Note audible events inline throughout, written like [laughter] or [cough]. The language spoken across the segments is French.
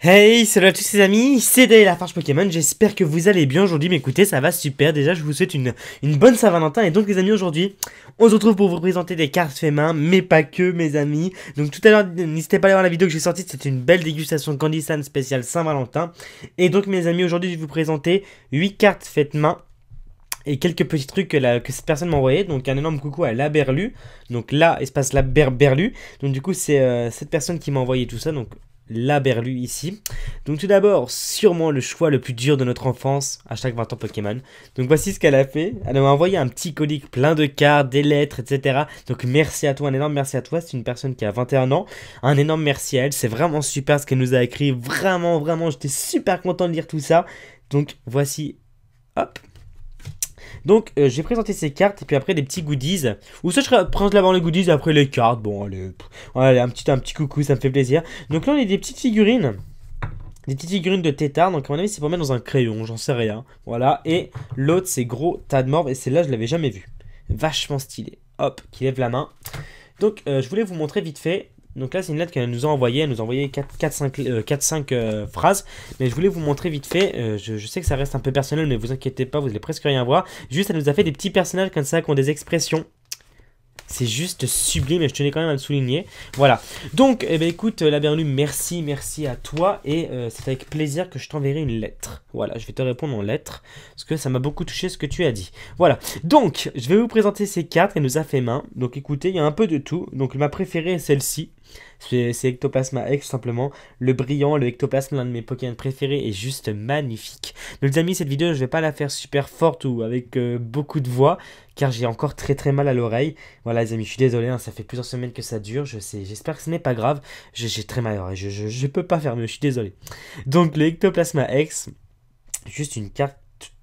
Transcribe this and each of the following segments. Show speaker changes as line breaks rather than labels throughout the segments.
Hey, salut à tous les amis, c'est Day farge Pokémon, j'espère que vous allez bien aujourd'hui, mais écoutez, ça va super, déjà je vous souhaite une, une bonne Saint-Valentin, et donc les amis, aujourd'hui, on se retrouve pour vous présenter des cartes fait main, mais pas que mes amis, donc tout à l'heure, n'hésitez pas à aller voir la vidéo que j'ai sortie, c'était une belle dégustation Candy San spéciale Saint-Valentin, et donc mes amis, aujourd'hui, je vais vous présenter 8 cartes faites main, et quelques petits trucs que, que cette personne m'a envoyé. Donc un énorme coucou à la Berlu. Donc là, espace la Berlu. Donc du coup, c'est euh, cette personne qui m'a envoyé tout ça. Donc la berlue ici. Donc tout d'abord, sûrement le choix le plus dur de notre enfance, à chaque 20 ans Pokémon. Donc voici ce qu'elle a fait. Elle m'a envoyé un petit colis plein de cartes, des lettres, etc. Donc merci à toi, un énorme merci à toi. C'est une personne qui a 21 ans. Un énorme merci à elle. C'est vraiment super ce qu'elle nous a écrit. Vraiment, vraiment, j'étais super content de lire tout ça. Donc voici... Hop donc euh, j'ai présenté ces cartes et puis après des petits goodies. Ou ça je prends l'avant les goodies et après les cartes. Bon allez, un, petit, un petit coucou, ça me fait plaisir. Donc là on a des petites figurines. Des petites figurines de tétard, donc à mon avis c'est pour mettre dans un crayon, j'en sais rien. Voilà, et l'autre c'est gros tas de morve, et celle-là je l'avais jamais vu Vachement stylé. Hop, qui lève la main. Donc euh, je voulais vous montrer vite fait donc là, c'est une lettre qu'elle nous a envoyée. Elle nous a envoyé 4-5 euh, euh, phrases. Mais je voulais vous montrer vite fait. Euh, je, sais que ça reste un peu personnel, mais vous inquiétez pas, vous allez presque rien voir. Juste, elle nous a fait des petits personnages comme ça qui ont des expressions. C'est juste sublime et je tenais quand même à le souligner. Voilà. Donc, eh ben, écoute, la bienvenue, merci, merci à toi. Et c'est avec plaisir que je t'enverrai une lettre. Voilà, je vais te répondre en lettre. Parce que ça m'a beaucoup touché ce que tu as dit. Voilà. Donc, je vais vous présenter ces quatre. Elle nous a fait main. Donc, écoutez, il y a un peu de tout. Donc, ma préférée est celle-ci. C'est Ectoplasma X, simplement. Le brillant, le ectoplasma l'un de mes Pokémon préférés, est juste magnifique. Donc, les amis, cette vidéo, je vais pas la faire super forte ou avec euh, beaucoup de voix, car j'ai encore très très mal à l'oreille. Voilà, les amis, je suis désolé, hein, ça fait plusieurs semaines que ça dure. Je sais, j'espère que ce n'est pas grave. J'ai très mal à l'oreille, je, ne peux pas faire mieux, je suis désolé. Donc, le Ectoplasma X, juste une carte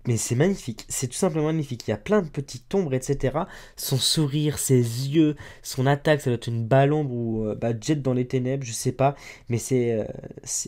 mais c'est magnifique, c'est tout simplement magnifique. Il y a plein de petites ombres, etc. Son sourire, ses yeux, son attaque, ça doit être une balle ou euh, bah, Jet dans les ténèbres, je sais pas. Mais c'est. Euh,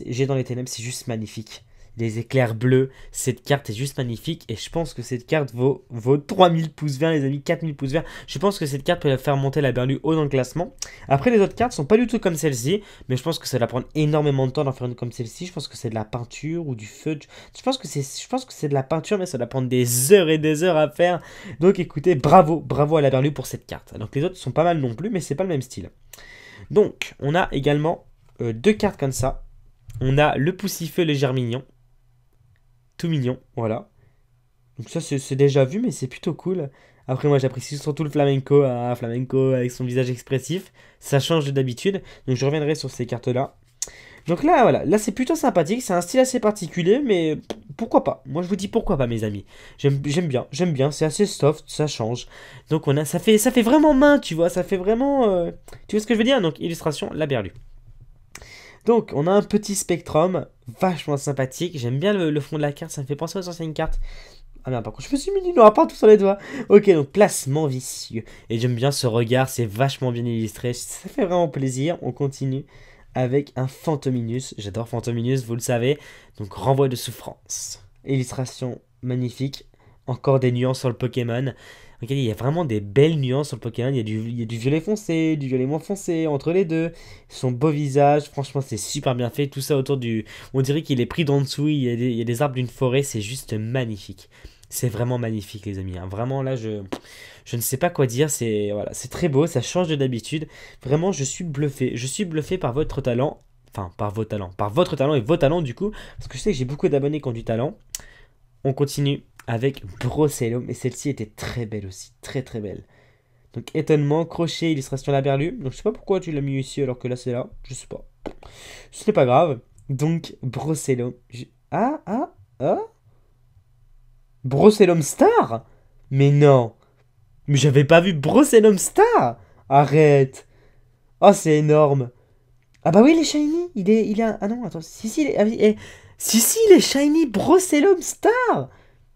jet dans les ténèbres, c'est juste magnifique des éclairs bleus. Cette carte est juste magnifique et je pense que cette carte vaut, vaut 3000 pouces verts, les amis, 4000 pouces verts. Je pense que cette carte peut faire monter la berlue haut dans le classement. Après, les autres cartes sont pas du tout comme celle-ci, mais je pense que ça va prendre énormément de temps d'en faire une comme celle-ci. Je pense que c'est de la peinture ou du feu. Je pense que c'est, je pense que c'est de la peinture, mais ça va prendre des heures et des heures à faire. Donc, écoutez, bravo, bravo à la berlue pour cette carte. Donc, les autres sont pas mal non plus, mais c'est pas le même style. Donc, on a également euh, deux cartes comme ça. On a le Poussifeu, le Germignon tout mignon, voilà. Donc ça, c'est déjà vu, mais c'est plutôt cool. Après, moi, j'apprécie surtout le flamenco, ah, flamenco avec son visage expressif. Ça change d'habitude, donc je reviendrai sur ces cartes-là. Donc là, voilà, là c'est plutôt sympathique, c'est un style assez particulier, mais pourquoi pas Moi je vous dis pourquoi pas, mes amis. J'aime bien, j'aime bien, c'est assez soft, ça change. Donc on a, ça fait, ça fait vraiment main, tu vois, ça fait vraiment, euh, tu vois ce que je veux dire Donc illustration, la berlue. Donc, on a un petit spectrum vachement sympathique. J'aime bien le, fond de la carte, ça me fait penser aux anciennes cartes. Ah merde, par contre, je me suis mis du noir partout sur les doigts. Ok, donc placement vicieux. Et j'aime bien ce regard, c'est vachement bien illustré. Ça fait vraiment plaisir. On continue avec un Phantominus, J'adore Fantominus, vous le savez. Donc, renvoi de souffrance. Illustration magnifique. Encore des nuances sur le Pokémon il y a vraiment des belles nuances sur le Pokémon. Il y, a du, violet foncé, du violet moins foncé, entre les deux. Son beau visage, franchement, c'est super bien fait. Tout ça autour du. On dirait qu'il est pris d'en dessous. Il y a des, arbres d'une forêt. C'est juste magnifique. C'est vraiment magnifique, les amis. Hein. Vraiment, là, je, je ne sais pas quoi dire. C'est voilà, c'est très beau. Ça change de d'habitude. Vraiment, je suis bluffé. Je suis bluffé par votre talent. Enfin, par vos talents. Par votre talent et vos talents, du coup. Parce que je sais que j'ai beaucoup d'abonnés qui ont du talent. On continue avec Brossello, Et celle-ci était très belle aussi, très très belle. Donc étonnement, crochet, illustration la berlue. Donc je sais pas pourquoi tu l'as mis ici alors que là c'est là, je sais pas. Ce n'est pas grave. Donc Brossello. Ah ah ah Brossello Star Mais non Mais j'avais pas vu Brossello Star Arrête Oh c'est énorme Ah bah oui il est shiny Il est. Ah non attends. Si si il est. Ah eh. Si si il shiny Star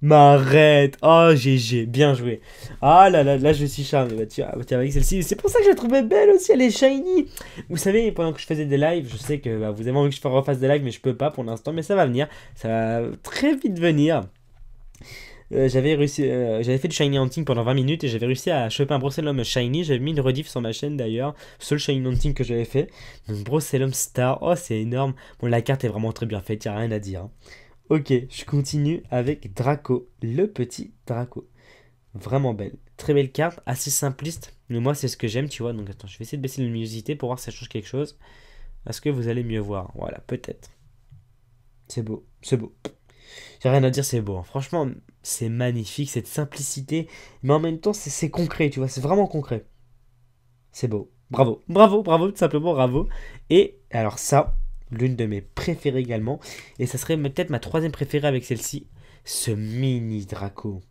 M'arrête, Oh, GG, bien joué. Ah là là, là je suis charmé. Bah, bah, avec celle-ci. C'est pour ça que je la trouvais belle aussi, elle est shiny. Vous savez, pendant que je faisais des lives, je sais que bah, vous avez envie que je refasse des lives, mais je peux pas pour l'instant, mais ça va venir. Ça va très vite venir. Euh, j'avais réussi, euh, j'avais fait du shiny hunting pendant 20 minutes et j'avais réussi à choper un Brocellum shiny. J'avais mis une rediff sur ma chaîne d'ailleurs, seul shiny hunting que j'avais fait. Donc Brocellum Star, oh c'est énorme. Bon la carte est vraiment très bien faite, y a rien à dire. Hein. Ok, je continue avec Draco, le petit Draco. Vraiment belle. Très belle carte, assez simpliste. Mais moi, c'est ce que j'aime, tu vois. Donc, attends, je vais essayer de baisser la luminosité pour voir si ça change quelque chose. Est-ce que vous allez mieux voir Voilà, peut-être. C'est beau, c'est beau. J'ai rien à dire, c'est beau. Hein. Franchement, c'est magnifique, cette simplicité. Mais en même temps, c'est concret, tu vois. C'est vraiment concret. C'est beau. Bravo, bravo, bravo, tout simplement bravo. Et alors ça, l'une de mes préférées également. Et ça serait peut-être ma troisième préférée avec celle-ci. Ce mini Draco.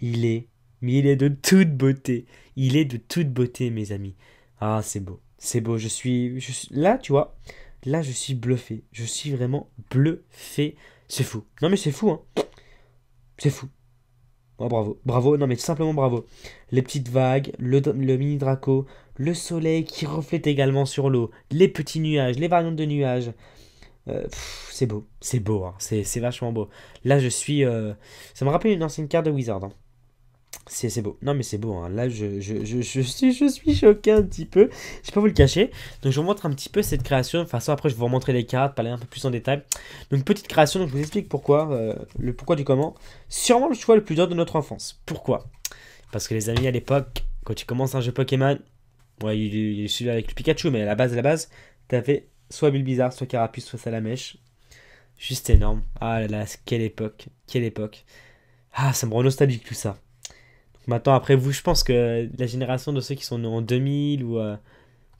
Il est, mais il est de toute beauté. Il est de toute beauté, mes amis. Ah, c'est beau. C'est beau. Je suis, là, tu vois. Là, je suis bluffé. Je suis vraiment bluffé. C'est fou. Non, mais c'est fou, hein. C'est fou bravo, bravo, non mais tout simplement bravo. Les petites vagues, le, mini draco, le soleil qui reflète également sur l'eau, les petits nuages, les variantes de nuages. Euh, c'est beau, c'est beau, hein. c'est vachement beau. Là je suis... Euh, ça me rappelle une ancienne carte de Wizard. Hein. C'est beau. Non, mais c'est beau. Hein. Là, je, suis, je choqué un petit peu. Je vais pas vous le cacher. Donc, je vous montre un petit peu cette création. Enfin, ça, après, je vais vous montrer les cartes, parler un peu plus en détail. Donc, petite création. Donc, je vous explique pourquoi, euh, le pourquoi du comment. Sûrement le choix le plus dur de notre enfance. Pourquoi Parce que les amis, à l'époque, quand tu commences un jeu Pokémon, ouais, il est celui avec le Pikachu, mais à la base, à la base, t'avais soit Bulbizarre, soit Carapuce, soit Salamèche. Juste énorme. Ah là là, quelle époque. Quelle époque. Ah, ça me rend nostalgique tout ça. Maintenant, après vous, je pense que la génération de ceux qui sont nés en 2000 ou euh,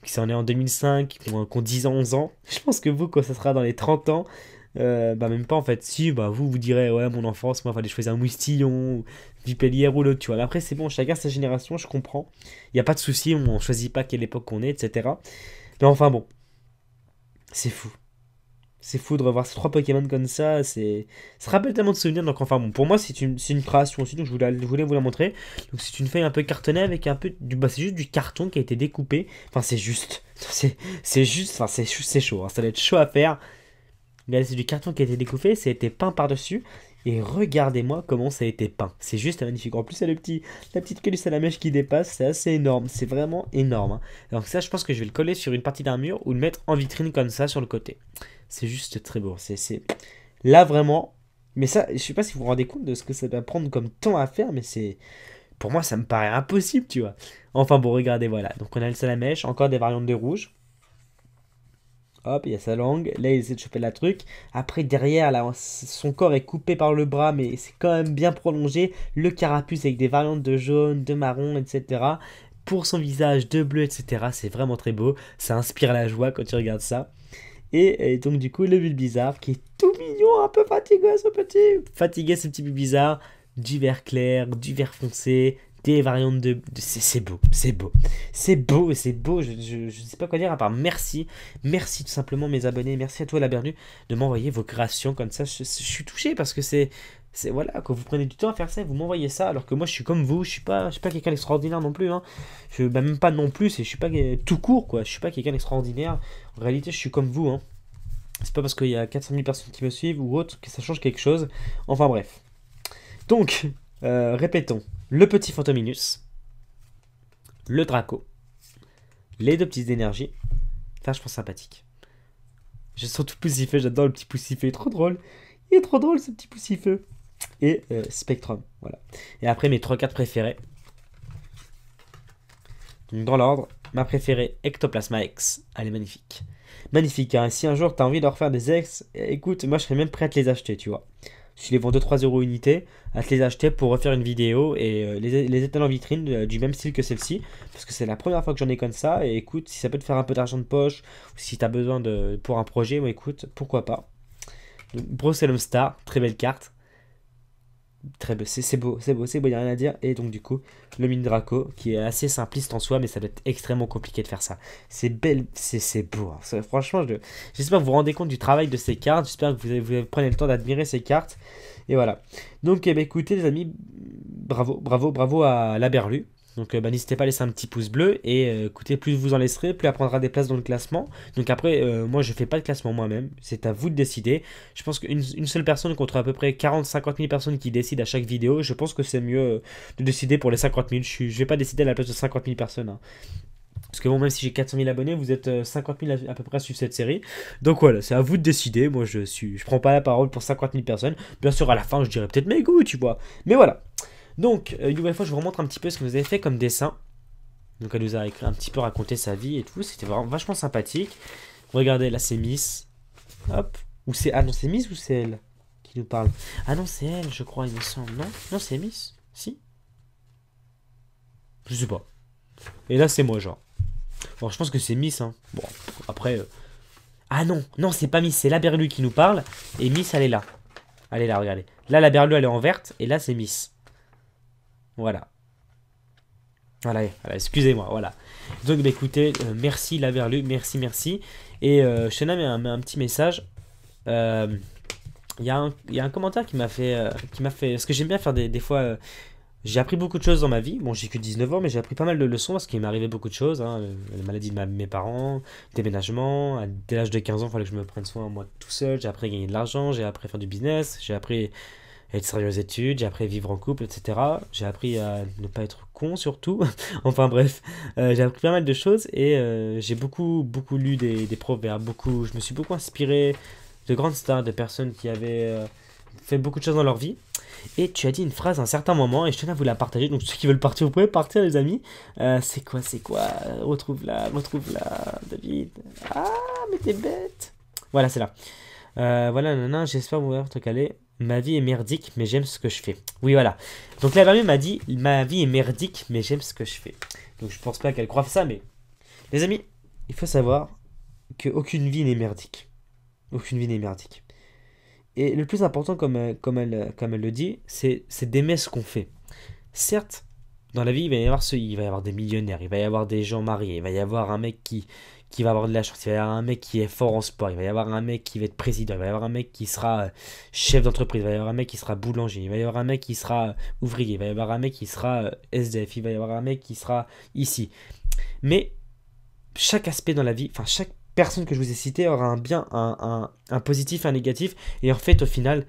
qui sont nés en 2005, qui ont, 10 ans, 11 ans, [laughs] je pense que vous, quand ça sera dans les 30 ans, euh, bah même pas en fait. Si, bah vous, vous direz, ouais, mon enfance, moi, fallait choisir un moustillon, ou ou l'autre, tu vois. après, c'est bon, chacun sa génération, je comprends. Il n'y a pas de souci, on choisit pas quelle époque on est, etc. Mais enfin bon, c'est fou. C'est fou de revoir ces trois Pokémon comme ça. C'est, ça rappelle tellement de souvenirs. Donc enfin bon, pour moi c'est une, c'est une création aussi. Donc je voulais, voulais vous la montrer. Donc c'est une feuille un peu cartonnée avec un peu, du, bah, c'est juste du carton qui a été découpé. Enfin c'est juste, [laughs] c'est, juste, enfin c'est, c'est chaud. Hein, ça doit être chaud à faire. Mais c'est du carton qui a été découpé, ça a été peint par dessus. Et regardez-moi comment ça a été peint. C'est juste magnifique. En plus, il le petit, la petite queue du salamèche qui dépasse. C'est assez énorme. C'est vraiment énorme. Hein. Donc ça, je pense que je vais le coller sur une partie d'un mur ou le mettre en vitrine comme ça sur le côté. C'est juste très beau. C'est Là, vraiment. Mais ça, je sais pas si vous vous rendez compte de ce que ça va prendre comme temps à faire, mais c'est. Pour moi, ça me paraît impossible, tu vois. Enfin, bon, regardez, voilà. Donc, on a le salamèche, encore des variantes de rouge. Hop, il y a sa langue. Là, il essaie de choper la truc. Après, derrière, là, son corps est coupé par le bras, mais c'est quand même bien prolongé. Le carapuce avec des variantes de jaune, de marron, etc. Pour son visage, de bleu, etc. C'est vraiment très beau. Ça inspire la joie quand tu regardes ça. Et, donc, du coup, le bizarre, qui est tout mignon, un peu fatigué ce petit. Fatigué ce petit bizarre du vert clair, du vert foncé, des variantes de. c'est beau, c'est beau. C'est beau, c'est beau. Je ne sais pas quoi dire à part merci. Merci tout simplement, mes abonnés. Merci à toi, la Bernu, de m'envoyer vos créations comme ça. je suis touché parce que c'est c'est voilà, quand vous prenez du temps à faire ça, vous m'envoyez ça, alors que moi je suis comme vous, je suis pas, je suis pas quelqu'un d'extraordinaire non plus, hein. je, bah, même pas non plus, et je suis pas euh, tout court quoi, je suis pas quelqu'un d'extraordinaire, en réalité je suis comme vous, hein. c'est pas parce qu'il y a 400 000 personnes qui me suivent ou autre que ça change quelque chose, enfin bref. Donc, euh, répétons, le petit Fantominus, le Draco, les deux petites énergies, trouve sympathique. Je sens surtout poussifé, j'adore le petit poussifé, il est trop drôle. Il est trop drôle ce petit poussifeu et euh, Spectrum. Voilà. Et après mes trois cartes préférées. dans l'ordre, ma préférée Ectoplasma X. Elle est magnifique. Magnifique, hein. si un jour t'as envie de refaire des ex, eh, écoute, moi je serais même prêt à te les acheter, tu vois. Si les vends 2-3 euros unité, à te les acheter pour refaire une vidéo et euh, les, les étaler en vitrine euh, du même style que celle-ci, parce que c'est la première fois que j'en ai comme ça. Et écoute, si ça peut te faire un peu d'argent de poche, ou si t'as besoin de, pour un projet, écoute, pourquoi pas. Donc, Star, très belle carte. Très beau, c'est beau, c'est beau, c'est beau, il n'y a rien à dire. Et donc du coup, le Draco qui est assez simpliste en soi, mais ça doit être extrêmement compliqué de faire ça. C'est belle, c'est beau. Hein. Franchement, j'espère que vous vous rendez compte du travail de ces cartes. J'espère que vous, vous, prenez le temps d'admirer ces cartes. Et voilà. Donc eh ben, écoutez les amis, bravo, bravo, bravo à la Berlue donc euh, bah, n'hésitez pas à laisser un petit pouce bleu et euh, écoutez, plus vous en laisserez, plus elle prendra des places dans le classement. Donc après, euh, moi je fais pas de classement moi-même, c'est à vous de décider. Je pense qu'une seule personne contre à peu près 40-50 000 personnes qui décident à chaque vidéo, je pense que c'est mieux de décider pour les 50 000. Je, ne vais pas décider à la place de 50 000 personnes. Hein. Parce que bon, même si j'ai 400 000 abonnés, vous êtes 50 000 à peu près à suivre cette série. Donc voilà, c'est à vous de décider. Moi, je suis, je prends pas la parole pour 50 000 personnes. Bien sûr, à la fin, je dirais peut-être mes goûts, tu vois. Mais voilà. Donc, une nouvelle fois, je vous remontre un petit peu ce que vous avez fait comme dessin. Donc, elle nous a un petit peu raconté sa vie et tout. C'était vraiment vachement sympathique. Regardez, là, c'est Miss. Hop. Ou c'est... Ah non, c'est Miss ou c'est elle qui nous parle Ah non, c'est elle, je crois, il me semble. Non, non c'est Miss. Si Je sais pas. Et là, c'est moi, genre. Bon, je pense que c'est Miss, hein. Bon, après... Euh, ah non, non, c'est pas Miss, c'est la berlue qui nous parle. Et Miss, elle est là. Elle est là, regardez. Là, la berlue, elle est en verte. Et là, c'est Miss. Voilà. Voilà, excusez-moi, voilà. Donc, bah, écoutez, euh, merci laverlu merci, merci. Et euh, Shena met un, petit message. Euh, il y, a un commentaire qui m'a fait, euh, qui fait. Parce que j'aime bien faire des, fois. j'ai appris beaucoup de choses dans ma vie. Bon, j'ai que 19 ans, mais j'ai appris pas mal de leçons parce qu'il m'est arrivé beaucoup de choses. Hein. La maladie de mes parents, déménagement. dès l'âge de 15 ans, il fallait que je me prenne soin moi tout seul. J'ai appris à gagner de l'argent, j'ai appris à faire du business, j'ai appris être sérieux aux études, j'ai appris à vivre en couple, etc. J'ai appris à ne pas être con surtout. [laughs] enfin bref, euh, j'ai appris pas mal de choses et euh, j'ai beaucoup, beaucoup lu des, des, proverbes, beaucoup, je me suis beaucoup inspiré de grandes stars, de personnes qui avaient euh, fait beaucoup de choses dans leur vie. Et tu as dit une phrase à un certain moment et je tenais à vous la partager. Donc ceux qui veulent partir, vous pouvez partir les amis. c'est quoi, c'est quoi Retrouve-la, retrouve-la, David. Ah, mais t'es bête. Voilà, c'est là. voilà, nanana, j'espère vous avoir te caler. Ma vie est merdique, mais j'aime ce que je fais. Oui, voilà. Donc la famille m'a dit Ma vie est merdique, mais j'aime ce que je fais. Donc je pense pas qu'elle croive ça, mais. Les amis, il faut savoir qu'aucune vie n'est merdique. Aucune vie n'est merdique. Et le plus important, comme, euh, comme, elle, euh, comme elle le dit, c'est d'aimer ce qu'on fait. Certes, dans la vie, il va y avoir, ce, il va y avoir des millionnaires, il va y avoir des gens mariés, il va y avoir un mec qui, qui va avoir de la chance, il va y avoir un mec qui est fort en sport, il va y avoir un mec qui va être président, il va y avoir un mec qui sera euh, chef d'entreprise, il va y avoir un mec qui sera boulanger, il va y avoir un mec qui sera euh, ouvrier, il va y avoir un mec qui sera euh, SDF, il va y avoir un mec qui sera ici. Mais chaque aspect dans la vie, enfin chaque personne que je vous ai citée aura un bien, un, un, positif, un négatif, et en fait au final,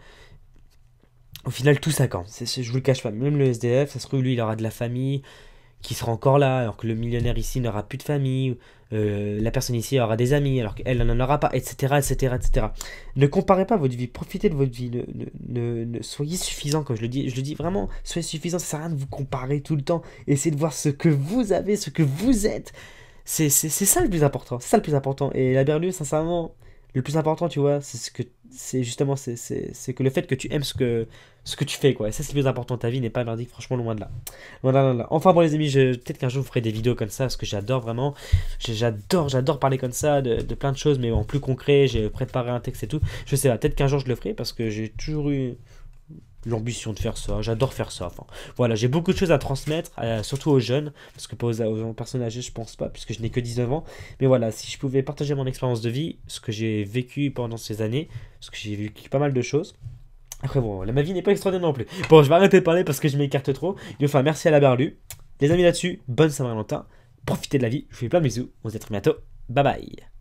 au final, tout ça quand Je vous le cache pas. Même le SDF, ça se trouve, lui, il aura de la famille, qui sera encore là, alors que le millionnaire ici n'aura plus de famille, euh, la personne ici aura des amis, alors qu'elle n'en aura pas, etc., etc., etc. Ne comparez pas votre vie, profitez de votre vie, ne, ne, soyez suffisant, comme je le dis, je le dis vraiment, soyez suffisant, ça sert à rien de vous comparer tout le temps, essayez de voir ce que vous avez, ce que vous êtes. C'est ça le plus important, c'est ça le plus important. Et la Berlue, sincèrement, le plus important, tu vois, c'est ce que c'est justement c'est, que le fait que tu aimes ce que ce que tu fais quoi. Et ça c'est le plus important. Ta vie n'est pas merdique, franchement loin de là. Voilà Enfin bon les amis, peut-être qu'un jour je ferai des vidéos comme ça parce que j'adore vraiment, j'adore j'adore parler comme ça de, de, plein de choses mais en plus concret. J'ai préparé un texte et tout. Je sais pas, peut-être qu'un jour je le ferai parce que j'ai toujours eu l'ambition de faire ça. J'adore faire ça. Enfin, voilà, j'ai beaucoup de choses à transmettre, euh, surtout aux jeunes, parce que pas aux, personnes âgées, je pense pas, puisque je n'ai que 19 ans. Mais voilà, si je pouvais partager mon expérience de vie, ce que j'ai vécu pendant ces années, ce que j'ai vécu pas mal de choses. Après, bon, ma vie n'est pas extraordinaire non plus. Bon, je vais arrêter de parler parce que je m'écarte trop. Enfin, merci à la Berlu. Les amis, là-dessus, bonne Saint-Valentin. Profitez de la vie. Je vous fais plein de bisous. On se dit très bientôt. Bye bye.